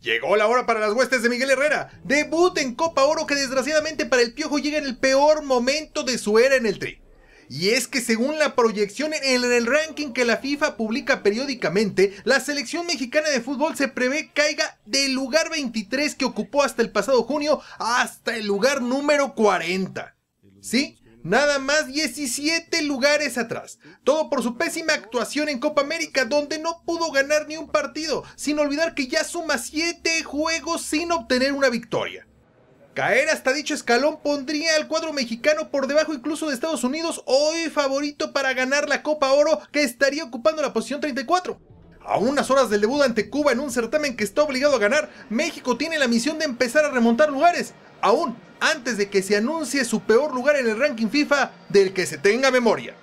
Llegó la hora para las huestes de Miguel Herrera. Debut en Copa Oro que desgraciadamente para el Piojo llega en el peor momento de su era en el Tri. Y es que según la proyección en el ranking que la FIFA publica periódicamente, la selección mexicana de fútbol se prevé caiga del lugar 23 que ocupó hasta el pasado junio hasta el lugar número 40. ¿Sí? Nada más 17 lugares atrás. Todo por su pésima actuación en Copa América, donde no pudo ganar ni un partido, sin olvidar que ya suma 7 juegos sin obtener una victoria. Caer hasta dicho escalón pondría al cuadro mexicano por debajo incluso de Estados Unidos, hoy favorito para ganar la Copa Oro, que estaría ocupando la posición 34. A unas horas del debut ante Cuba en un certamen que está obligado a ganar, México tiene la misión de empezar a remontar lugares aún antes de que se anuncie su peor lugar en el ranking FIFA del que se tenga memoria.